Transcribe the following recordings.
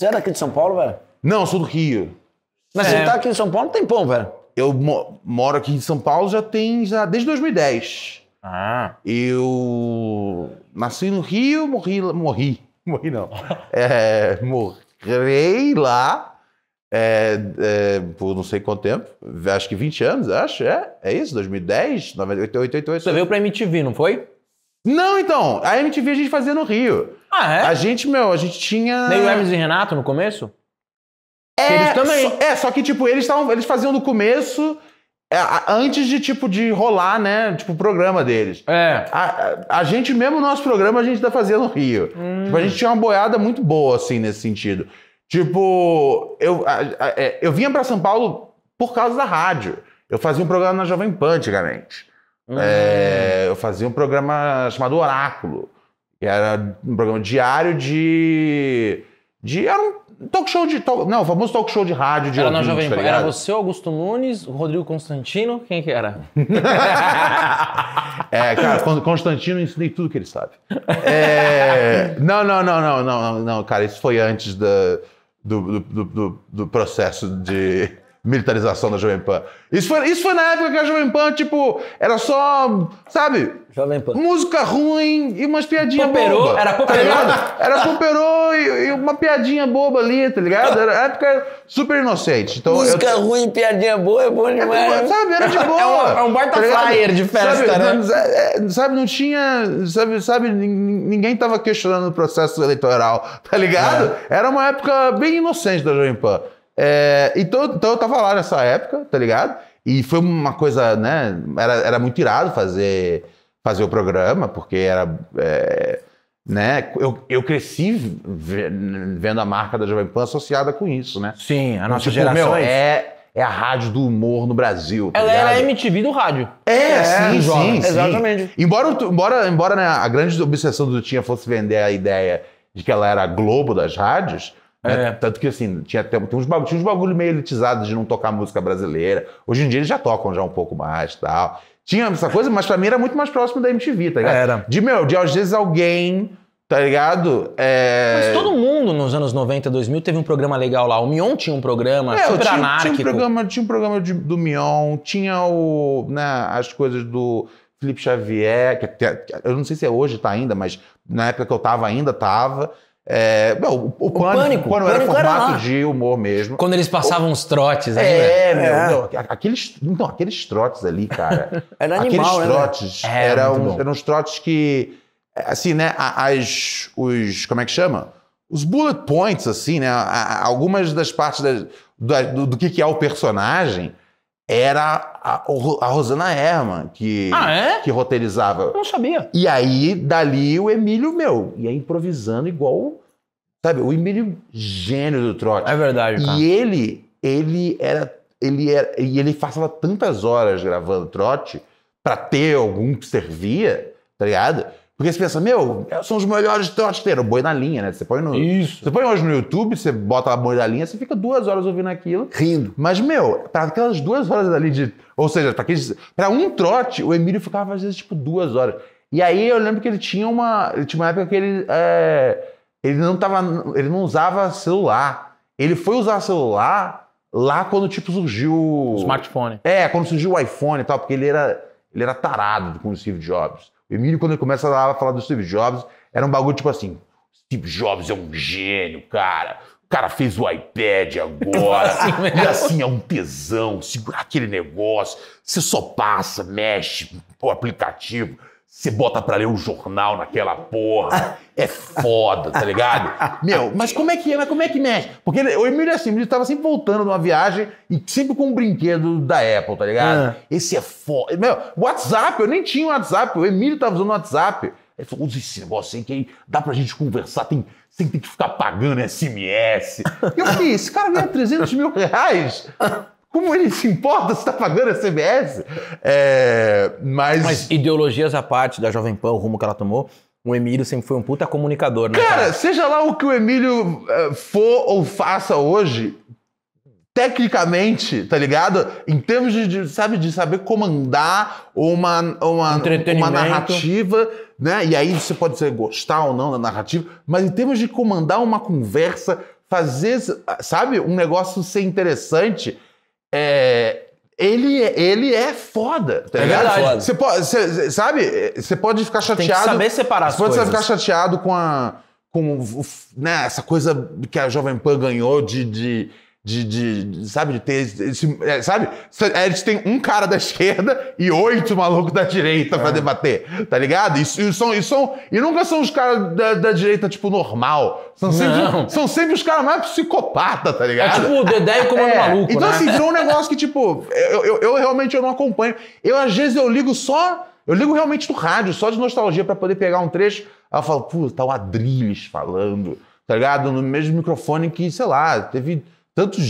Você é daqui de São Paulo, velho? Não, sou do Rio. Mas é. você tá aqui em São Paulo não tem pão, velho? Eu mo moro aqui em São Paulo já tem já desde 2010. Ah. Eu nasci no Rio, morri morri, morri não. é, morrei lá é, é, por não sei quanto tempo, acho que 20 anos, acho, é, é isso, 2010, 88, 88. Você veio pra MTV, não foi? Não, então. A MTV a gente fazia no Rio. Ah, é? A gente, meu, a gente tinha. Nem o Hermes e Renato no começo? É, eles também. é, só que, tipo, eles, tavam, eles faziam no começo. É, antes de, tipo, de rolar, né? Tipo, o programa deles. É. A, a, a gente, mesmo o nosso programa, a gente ainda fazia no Rio. Hum. Tipo, a gente tinha uma boiada muito boa, assim, nesse sentido. Tipo, eu, a, é, eu vinha para São Paulo por causa da rádio. Eu fazia um programa na Jovem Pan antigamente. Uhum. É, eu fazia um programa chamado Oráculo, que era um programa diário de. de era um talk show de. Talk, não, o famoso talk show de rádio de. Era ouvinte, Jovem tá Era você, Augusto Nunes, Rodrigo Constantino, quem que era? é, cara, Constantino eu ensinei tudo que ele sabe. É, não, não, não, não, não, não, cara, isso foi antes da. do, do, do, do, processo de militarização da Jovem Pan. Isso foi, isso foi na época que a Jovem Pan, tipo, era só, sabe? Jovem Pan. Música ruim e umas piadinhas poperô, boba. Era poperô? Tá era poperô e, e, uma piadinha boba ali, tá ligado? Era época super inocente. Então, música eu, ruim e piadinha boa é bom é demais. É, sabe, era de boa. É um, é um baita tá flyer de festa, sabe, né? Não, é, é, sabe, não tinha... Sabe, sabe, ninguém tava questionando o processo eleitoral, tá ligado? É. Era uma época bem inocente da Jovem Pan. É, então, então eu tava lá nessa época, tá ligado? E foi uma coisa, né? Era, era muito irado fazer, fazer o programa, porque era. É, né? Eu, eu cresci vendo a marca da Jovem Pan associada com isso, né? Sim, a então, nossa tipo, geração meu, é, é, é a rádio do humor no Brasil. Tá Ela ligado? era a MTV do rádio. É, é sim, sim, sim, Exatamente. Embora, embora, embora né, a grande obsessão do Tinha fosse vender a ideia de que ela era a Globo das rádios, né? É. Tanto que, assim, tinha, tem, uns bagulho, tinha uns bagulho meio elitizados de não tocar música brasileira. Hoje em dia eles já tocam já um pouco mais tal. Tinha essa coisa, mas pra mim era muito mais próximo da MTV, tá ligado? Era. De, meu, de às vezes alguém, tá ligado? É... Mas todo mundo nos anos 90, 2000 teve um programa legal lá. O Mion tinha um programa é, super tinha, anárquico. Tinha um programa, tinha um programa de, do Mion, tinha o, né, as coisas do... Felipe Xavier, que, eu não sei se é hoje tá ainda, mas na época que eu tava ainda tava. É, o, o, o, pânico, pânico, o pânico, era formato era de humor mesmo. Quando eles passavam os trotes ali É, né? é, meu. Não, aqueles, não, aqueles trotes ali, cara. era animal, aqueles né, trotes né? eram uns trotes que. Assim, né? As, os. Como é que chama? Os bullet points, assim, né? Algumas das partes da, da, do, do que é o personagem era a, a Rosana Herman que, ah, é? que roteirizava. Eu não sabia. E aí, dali, o Emílio, meu, ia improvisando igual. Sabe, o Emílio, gênio do trote. É verdade, cara. E ele, ele era. Ele era. E ele passava tantas horas gravando trote para ter algum que servia, tá ligado? Porque você pensa, meu, são os melhores trotes O boi da linha, né? Você põe no. Isso. Você põe hoje no YouTube, você bota a boi da linha, você fica duas horas ouvindo aquilo. Rindo. Mas, meu, para aquelas duas horas ali de. Ou seja, para aqueles... um trote, o Emílio ficava às vezes tipo duas horas. E aí eu lembro que ele tinha uma. Ele tinha uma época que ele. É... Ele não tava. Ele não usava celular. Ele foi usar celular lá quando, tipo, surgiu. O smartphone. É, quando surgiu o iPhone e tal, porque ele era. Ele era tarado com o Steve Jobs. Emílio, quando ele começa a falar do Steve Jobs, era um bagulho tipo assim: Steve Jobs é um gênio, cara. O cara fez o iPad agora. assim e assim, é um tesão segurar aquele negócio. Você só passa, mexe o aplicativo. Você bota pra ler um jornal naquela porra. É foda, tá ligado? Meu, mas como é que é? Mas como é que mexe? Porque ele, o Emílio assim, ele tava sempre voltando de uma viagem e sempre com um brinquedo da Apple, tá ligado? Ah. Esse é foda. Meu, WhatsApp, eu nem tinha WhatsApp, o Emílio tava usando WhatsApp. Ele falou, usa esse negócio aí que aí dá pra gente conversar tem, sem ter que ficar pagando SMS. E eu falei, esse cara ganha 300 mil reais. Como ele se importa se tá pagando a CBS? É, mas... mas ideologias à parte da Jovem Pan, o rumo que ela tomou, o Emílio sempre foi um puta comunicador, né? Cara, cara? seja lá o que o Emílio é, for ou faça hoje, tecnicamente, tá ligado? Em termos de, sabe, de saber comandar uma, uma, uma narrativa, né? E aí você pode dizer gostar ou não da narrativa, mas em termos de comandar uma conversa, fazer, sabe, um negócio ser interessante é, ele, ele é foda, tá é ligado? Você pode, cê, sabe? Você pode ficar chateado. Tem que saber separar as pode coisas. ficar chateado com a com né, essa coisa que a Jovem Pan ganhou de, de de, de, de, sabe, de ter, esse, é, sabe? É, eles têm um cara da esquerda e oito malucos da direita é. para debater, tá ligado? E, e, são, e, são, e nunca são os caras da, da, direita, tipo, normal. São sempre, Não. são sempre os caras mais psicopata, tá ligado? É tipo o Dedé e o Comando é. Maluco, Então, né? assim, virou um negócio que, tipo, eu, eu, eu realmente eu não acompanho. Eu, às vezes, eu ligo só... Eu ligo realmente do rádio, só de nostalgia, para poder pegar um trecho. Aí eu falo, pô, tá o Adrilles falando, tá ligado? No mesmo microfone que, sei lá, teve tantos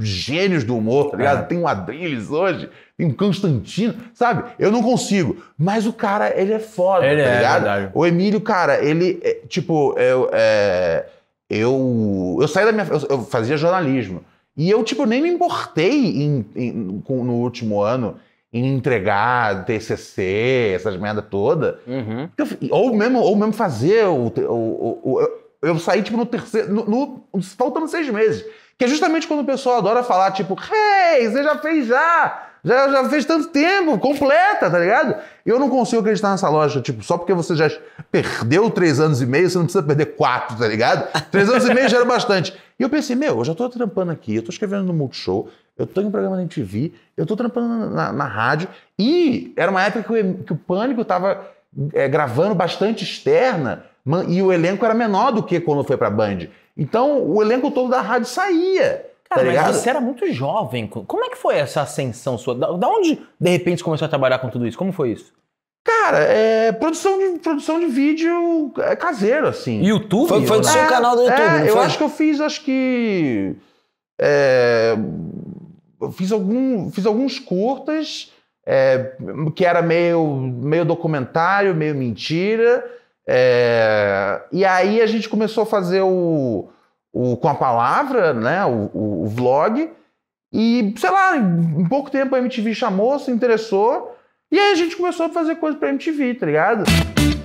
gênios do humor, tá ligado? É. Tem o Adriles hoje, tem o Constantino, sabe? Eu não consigo. Mas o cara, ele é foda, ele tá é, é ligado? É o Emílio, cara, ele, é, tipo, eu, é, eu. Eu saí da minha. Eu, eu, fazia jornalismo. E eu, tipo, nem me importei em, em, no último ano em entregar TCC, essas merda toda. Uhum. Ou, mesmo, ou mesmo fazer o. o, o, o eu, eu saí, tipo, no terceiro. No, no, faltando seis meses. Que é justamente quando o pessoal adora falar, tipo, hey, você já fez já! Já, já fez tanto tempo, completa, tá ligado? Eu não consigo acreditar nessa loja tipo, só porque você já perdeu três anos e meio, você não precisa perder quatro, tá ligado? Três anos e meio já era bastante. E eu pensei, meu, eu já tô trampando aqui, eu tô escrevendo no Multishow, eu tô em um programa na MTV, eu tô trampando na, na, na rádio, e era uma época que, eu, que o Pânico tava é, gravando bastante externa, e o elenco era menor do que quando foi pra Band. Então, o elenco todo da rádio saía. Tá Cara, tá mas você era muito jovem. Como é que foi essa ascensão sua? Da onde, de repente, você começou a trabalhar com tudo isso? Como foi isso? Cara, é produção de, produção de vídeo é, caseiro, assim. YouTube? Foi, foi do seu é, canal do YouTube, é, Eu foi? acho que eu fiz, acho que... É, fiz, algum, fiz alguns curtas, é, que era meio, meio documentário, meio mentira. É, e aí a gente começou a fazer o, o com a palavra, né? O, o, o, vlog. E, sei lá, em pouco tempo a MTV chamou, se interessou. E aí a gente começou a fazer coisa pra MTV, tá ligado?